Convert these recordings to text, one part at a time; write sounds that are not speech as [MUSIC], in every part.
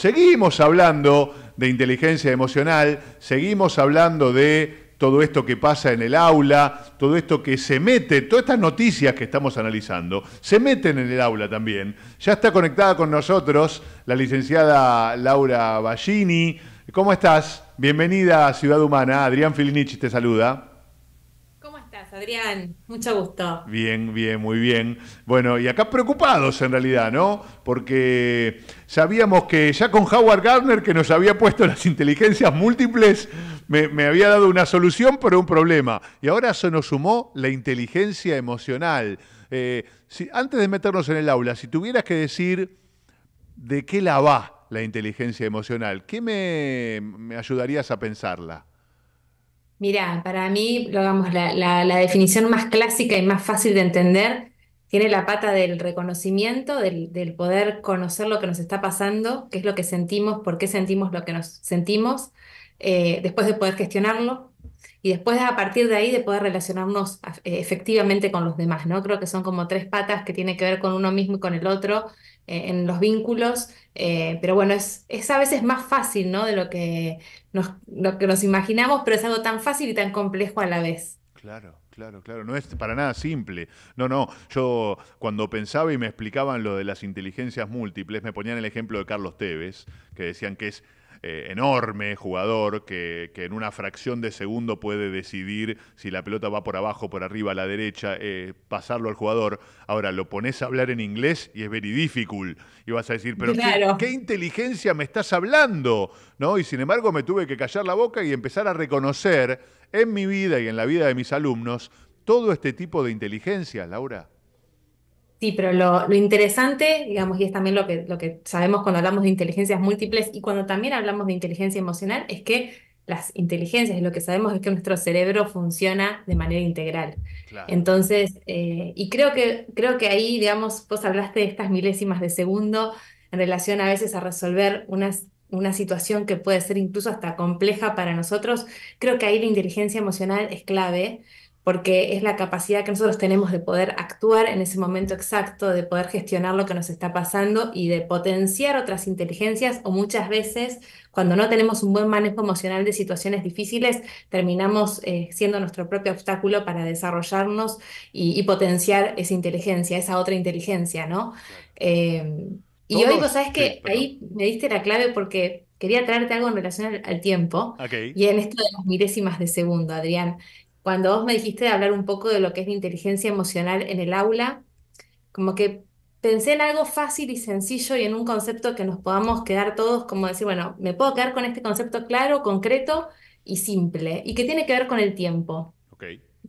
Seguimos hablando de inteligencia emocional, seguimos hablando de todo esto que pasa en el aula, todo esto que se mete, todas estas noticias que estamos analizando, se meten en el aula también. Ya está conectada con nosotros la licenciada Laura Ballini. ¿Cómo estás? Bienvenida a Ciudad Humana. Adrián Filinich te saluda. Adrián? Mucho gusto. Bien, bien, muy bien. Bueno, y acá preocupados en realidad, ¿no? Porque sabíamos que ya con Howard Gardner, que nos había puesto las inteligencias múltiples, me, había dado una solución para un problema. Y ahora se nos sumó la inteligencia emocional. Eh, antes de meternos en el aula, si tuvieras que decir de qué la va la inteligencia emocional, ¿qué me ayudarías a pensarla? Mira, para mí, la, la, la, definición más clásica y más fácil de entender tiene la pata del reconocimiento, del, del poder conocer lo que nos está pasando, qué es lo que sentimos, por qué sentimos lo que nos sentimos, eh, después de poder gestionarlo y después a partir de ahí de poder relacionarnos eh, efectivamente con los demás, ¿no? Creo que son como tres patas que tienen que ver con uno mismo y con el otro eh, en los vínculos eh, pero bueno, es, a veces más fácil, ¿no? De lo que, nos, lo que nos imaginamos, pero es algo tan fácil y tan complejo a la vez. Claro. Claro, claro, no es para nada simple. No, no, yo cuando pensaba y me explicaban lo de las inteligencias múltiples, me ponían el ejemplo de Carlos Tevez, que decían que es eh, enorme jugador que, en una fracción de segundo puede decidir si la pelota va por abajo, por arriba, a la derecha, eh, pasarlo al jugador. Ahora, lo pones a hablar en inglés y es very difficult. Y vas a decir, pero ¿qué, inteligencia me estás hablando? ¿No? Y sin embargo me tuve que callar la boca y empezar a reconocer en mi vida y en la vida de mis alumnos todo este tipo de inteligencia, Laura. Sí, pero lo, interesante, digamos, y es también lo que, lo que sabemos cuando hablamos de inteligencias múltiples y cuando también hablamos de inteligencia emocional, es que las inteligencias lo que sabemos es que nuestro cerebro funciona de manera integral. Entonces, eh, y creo que, creo que ahí, digamos, vos hablaste de estas milésimas de segundo en relación a veces a resolver unas una situación que puede ser incluso hasta compleja para nosotros, creo que ahí la inteligencia emocional es clave, porque es la capacidad que nosotros tenemos de poder actuar en ese momento exacto, de poder gestionar lo que nos está pasando y de potenciar otras inteligencias o muchas veces cuando no tenemos un buen manejo emocional de situaciones difíciles, terminamos eh, siendo nuestro propio obstáculo para desarrollarnos y, potenciar esa inteligencia, esa otra inteligencia, ¿no? Em, y hoy ¿sabes ¿sabes que ahí me diste la clave porque quería traerte algo en relación al, tiempo y en esto de las milésimas de segundo, Adrián cuando vos me dijiste de hablar un poco de lo que es la inteligencia emocional en el aula, como que pensé en algo fácil y sencillo y en un concepto que nos podamos quedar todos, como decir, bueno, me puedo quedar con este concepto claro, concreto y simple, y que tiene que ver con el tiempo.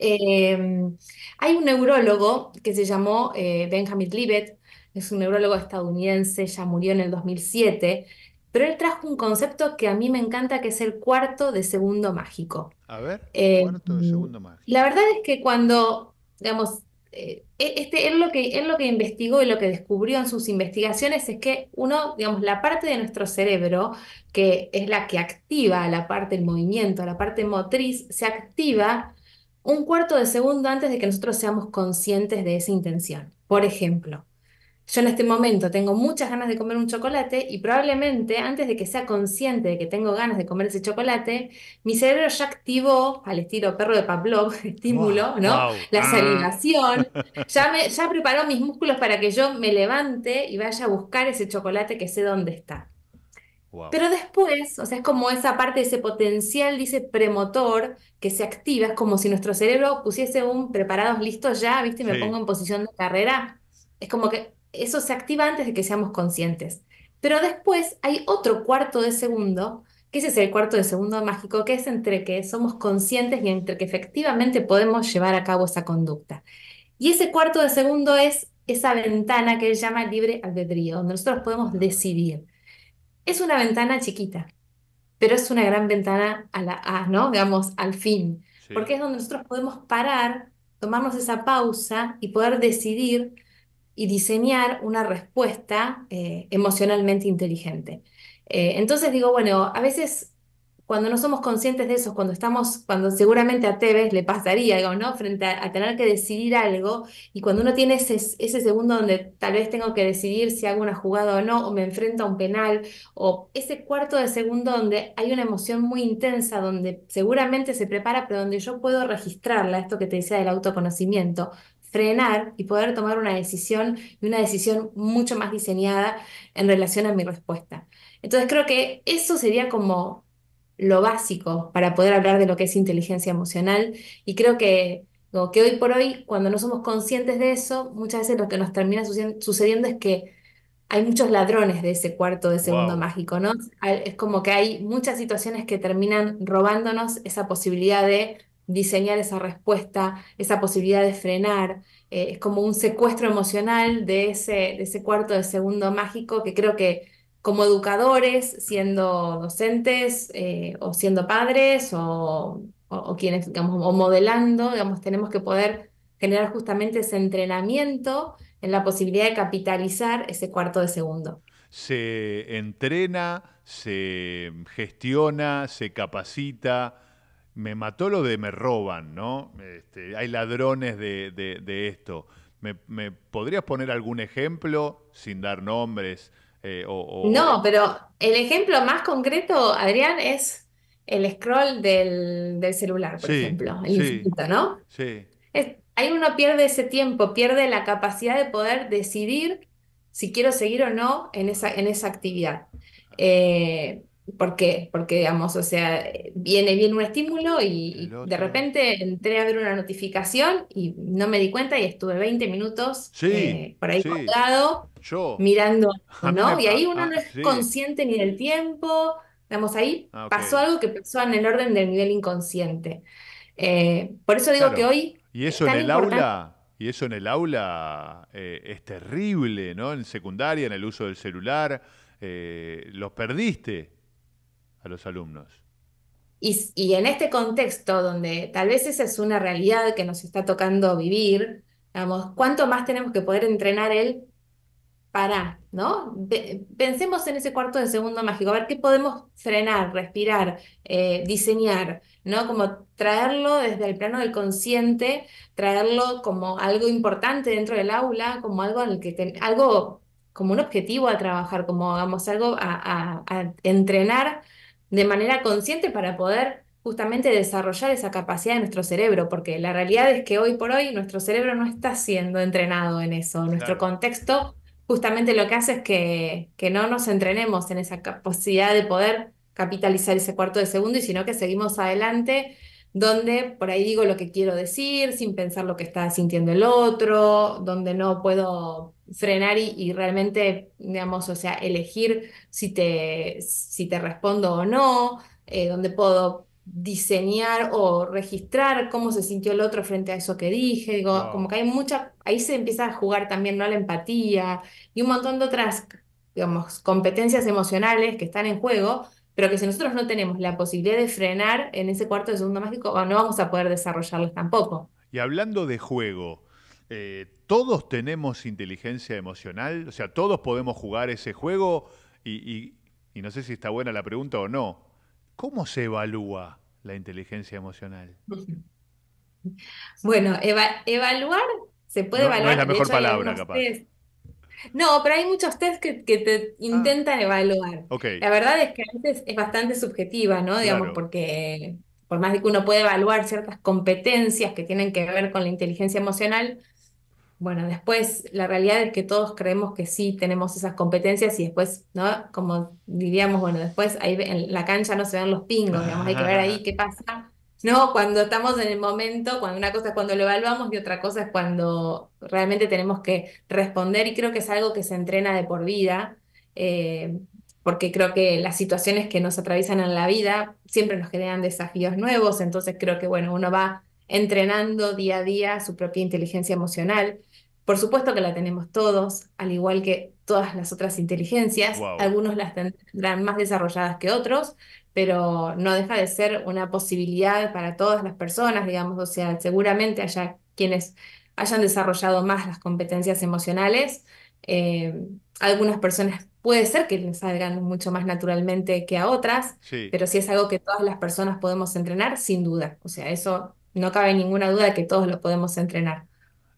Em, hay un neurólogo que se llamó eh, Benjamin Libet, es un neurólogo estadounidense, ya murió en el 2007, pero él trajo un concepto que a mí me encanta, que es el cuarto de segundo mágico. A ver, eh, cuarto de segundo mm, mágico. La verdad es que cuando, digamos, eh, e, este, él, lo que, él lo que investigó y lo que descubrió en sus investigaciones es que uno, digamos, la parte de nuestro cerebro, que es la que activa la parte del movimiento, la parte motriz, se activa un cuarto de segundo antes de que nosotros seamos conscientes de esa intención. Por ejemplo, yo en este momento tengo muchas ganas de comer un chocolate y probablemente antes de que sea consciente de que tengo ganas de comer ese chocolate, mi cerebro ya activó, al estilo perro de Pavlov, [LAUGHS] estímulo, ¿no? La ah. salivación, [LAUGHS] ya, me, ya preparó mis músculos para que yo me levante y vaya a buscar ese chocolate que sé dónde está. Pero después, o sea, es como esa parte, ese potencial, dice premotor, que se activa, es como si nuestro cerebro pusiese un preparados listos ya, ¿viste? Y me pongo en posición de carrera. Es como que eso se activa antes de que seamos conscientes. Pero después hay otro cuarto de segundo, que ese es el cuarto de segundo mágico, que es entre que somos conscientes y entre que efectivamente podemos llevar a cabo esa conducta. Y ese cuarto de segundo es esa ventana que él llama libre albedrío, donde nosotros podemos decidir. Es una ventana chiquita, pero es una gran ventana a la a, ¿no? Digamos, al fin, porque es donde nosotros podemos parar, tomarnos esa pausa y poder decidir y diseñar una respuesta eh, emocionalmente inteligente. Eh, entonces digo, bueno, a veces cuando no somos conscientes de eso, cuando estamos, cuando seguramente a Tevez le pasaría algo, ¿no? Frente a, tener que decidir algo, y cuando uno tiene ese, ese segundo donde tal vez tengo que decidir si hago una jugada o no, o me enfrento a un penal, o ese cuarto de segundo donde hay una emoción muy intensa, donde seguramente se prepara, pero donde yo puedo registrarla, esto que te decía del autoconocimiento, frenar y poder tomar una decisión y una decisión mucho más diseñada en relación a mi respuesta. Entonces creo que eso sería como lo básico para poder hablar de lo que es inteligencia emocional y creo que, que hoy por hoy, cuando no somos conscientes de eso, muchas veces lo que nos termina sucediendo es que hay muchos ladrones de ese cuarto de segundo mágico, ¿no? Es como que hay muchas situaciones que terminan robándonos esa posibilidad de diseñar esa respuesta, esa posibilidad de frenar. Eh, es como un secuestro emocional de ese, de ese cuarto de segundo mágico que creo que como educadores, siendo docentes eh, o siendo padres o, quienes, digamos, o modelando, digamos, tenemos que poder generar justamente ese entrenamiento en la posibilidad de capitalizar ese cuarto de segundo. Se entrena, se gestiona, se capacita me mató lo de me roban, ¿no? Este, hay ladrones de, esto. ¿Me, podrías poner algún ejemplo sin dar nombres? Eh, no, pero el ejemplo más concreto, Adrián, es el scroll del, celular, por ejemplo, sí, Sí. ahí uno pierde ese tiempo, pierde la capacidad de poder decidir si quiero seguir o no en esa, en esa actividad. Eh, ¿Por qué? Porque, digamos, o sea, viene, bien un estímulo y de repente entré a ver una notificación y no me di cuenta y estuve 20 minutos eh, por ahí sí. mirando, ¿no? Y ahí uno ah, no es consciente ni del tiempo, digamos, ahí ah, pasó algo que pasó en el orden del nivel inconsciente. Eh, por eso digo que hoy... Y eso en el aula, y eso en el aula eh, es terrible, ¿no? En secundaria, en el uso del celular, los perdiste a los alumnos. Y, en este contexto donde tal vez esa es una realidad que nos está tocando vivir, digamos, ¿cuánto más tenemos que poder entrenar él para, ¿no? pensemos en ese cuarto de segundo mágico, a ver qué podemos frenar, respirar, eh, diseñar, ¿no? Como traerlo desde el plano del consciente, traerlo como algo importante dentro del aula, como algo en el que algo como un objetivo a trabajar, como hagamos algo a entrenar de manera consciente para poder justamente desarrollar esa capacidad de nuestro cerebro, porque la realidad es que hoy por hoy nuestro cerebro no está siendo entrenado en eso, nuestro contexto justamente lo que hace es que, que, no nos entrenemos en esa capacidad de poder capitalizar ese cuarto de segundo, y sino que seguimos adelante donde por ahí digo lo que quiero decir sin pensar lo que está sintiendo el otro, donde no puedo frenar y, realmente, digamos, o sea, elegir si te, si te respondo o no, eh, donde puedo diseñar o registrar cómo se sintió el otro frente a eso que dije, digo, como que hay mucha, ahí se empieza a jugar también, ¿no? La empatía y un montón de otras, digamos, competencias emocionales que están en juego, pero que si nosotros no tenemos la posibilidad de frenar en ese cuarto de segundo mágico, no vamos a poder desarrollarlos tampoco. Y hablando de juego, eh, todos tenemos inteligencia emocional, o sea, todos podemos jugar ese juego y, no sé si está buena la pregunta o no. ¿Cómo se evalúa la inteligencia emocional? Bueno, evaluar se puede evaluar. No es la mejor palabra, capaz. No, pero hay muchos test que, te ah. intentan evaluar. La verdad es que a veces es bastante subjetiva, ¿no? Digamos, porque por más de que uno puede evaluar ciertas competencias que tienen que ver con la inteligencia emocional, bueno, después la realidad es que todos creemos que sí tenemos esas competencias y después, ¿no? Como diríamos, bueno, después ahí en la cancha no se ven los pingos, digamos, hay que ver ahí qué pasa. No, cuando estamos en el momento, cuando una cosa es cuando lo evaluamos y otra cosa es cuando realmente tenemos que responder y creo que es algo que se entrena de por vida, eh, porque creo que las situaciones que nos atraviesan en la vida siempre nos generan desafíos nuevos, entonces creo que, bueno, uno va entrenando día a día su propia inteligencia emocional. Por supuesto que la tenemos todos, al igual que todas las otras inteligencias. Algunos las tendrán más desarrolladas que otros, pero no deja de ser una posibilidad para todas las personas, digamos, o sea, seguramente haya quienes hayan desarrollado más las competencias emocionales. Eh, algunas personas puede ser que les salgan mucho más naturalmente que a otras, pero si es algo que todas las personas podemos entrenar, sin duda. O sea, eso no cabe ninguna duda de que todos lo podemos entrenar.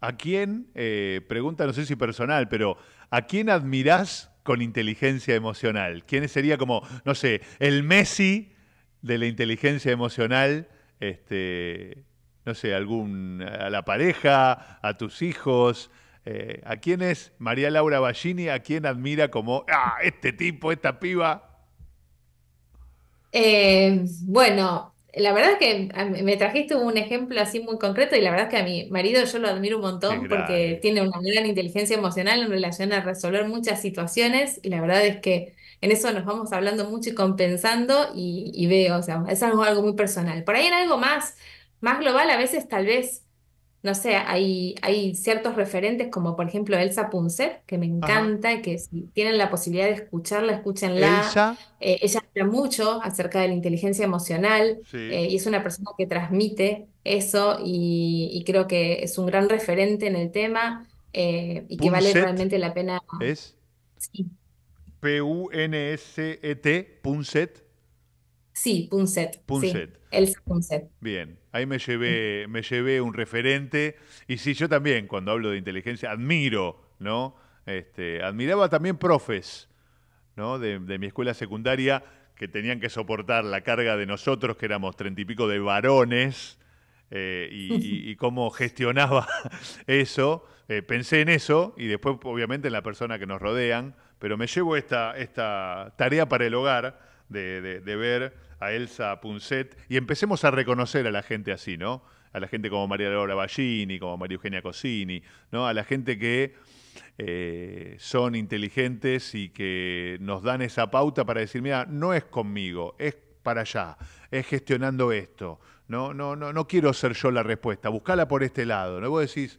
¿A quién, eh, pregunta no sé si personal, pero ¿a quién admirás con inteligencia emocional? ¿Quién sería como, no sé, el Messi de la inteligencia emocional? Este, no sé, algún, a la pareja, a tus hijos. Eh, ¿A quién es María Laura Ballini? ¿A quién admira como, ah, este tipo, esta piba? Eh, bueno, la verdad es que me trajiste un ejemplo así muy concreto y la verdad es que a mi marido yo lo admiro un montón porque tiene una gran inteligencia emocional en relación a resolver muchas situaciones y la verdad es que en eso nos vamos hablando mucho y compensando y, veo, o sea, es algo, algo muy personal. Por ahí en algo más, más global a veces tal vez no sé, hay, ciertos referentes como por ejemplo Elsa Punset, que me encanta, que si tienen la posibilidad de escucharla, escúchenla. ella eh, habla mucho acerca de la inteligencia emocional eh, y es una persona que transmite eso y, creo que es un gran referente en el tema eh, y que vale realmente la pena. ¿Es? Sí. E P-U-N-S-E-T, Punset. Sí, Punset. Punset. Sí, Elsa Punset. Bien, ahí me llevé, mm. me llevé un referente. Y sí, yo también, cuando hablo de inteligencia, admiro, ¿no? Este, admiraba también profes, ¿no? De, mi escuela secundaria que tenían que soportar la carga de nosotros, que éramos treinta y pico de varones, eh, y, cómo gestionaba [LAUGHS] eso. Eh, pensé en eso y después, obviamente, en la persona que nos rodean, pero me llevo esta, esta tarea para el hogar de, ver a Elsa Punset y empecemos a reconocer a la gente así, ¿no? A la gente como María Laura Ballini, como María Eugenia Cosini, ¿no? A la gente que eh, son inteligentes y que nos dan esa pauta para decir, mira, no es conmigo, es para allá, es gestionando esto. No, no, no, no quiero ser yo la respuesta, buscala por este lado. ¿no? Vos decís,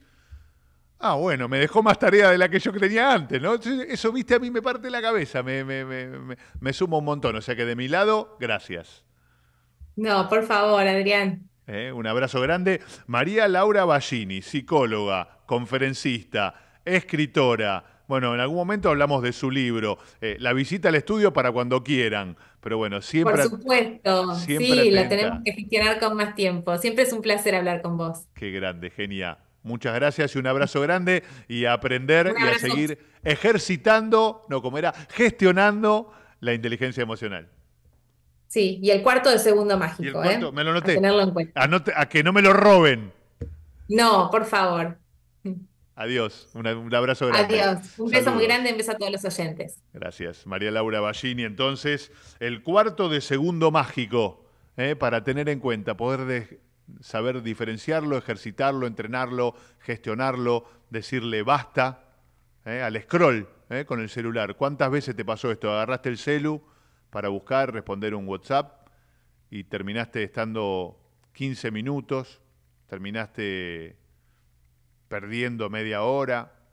Ah, bueno, me dejó más tarea de la que yo creía antes, ¿no? Eso, viste, a mí me parte la cabeza, me, me, me, me un montón. O sea que de mi lado, gracias. No, por favor, Adrián. Eh, un abrazo grande. María Laura Ballini, psicóloga, conferencista, escritora. Bueno, en algún momento hablamos de su libro. Eh, la visita al estudio para cuando quieran. Pero bueno, siempre. Por supuesto. sí, la tenemos que gestionar con más tiempo. Siempre es un placer hablar con vos. Qué grande, genial. Muchas gracias y un abrazo grande y a aprender y a seguir ejercitando, no como era, gestionando la inteligencia emocional. Sí, y el cuarto de segundo mágico. ¿eh? me lo noté. A tenerlo en cuenta. A, que no me lo roben. No, por favor. Adiós, un, abrazo grande. Adiós, un beso muy grande, un beso a todos los oyentes. Gracias. María Laura Ballini, entonces, el cuarto de segundo mágico, ¿eh? para tener en cuenta, poder saber diferenciarlo, ejercitarlo, entrenarlo, gestionarlo, decirle basta eh, al scroll eh, con el celular. ¿Cuántas veces te pasó esto? Agarraste el celu para buscar, responder un WhatsApp y terminaste estando 15 minutos, terminaste perdiendo media hora,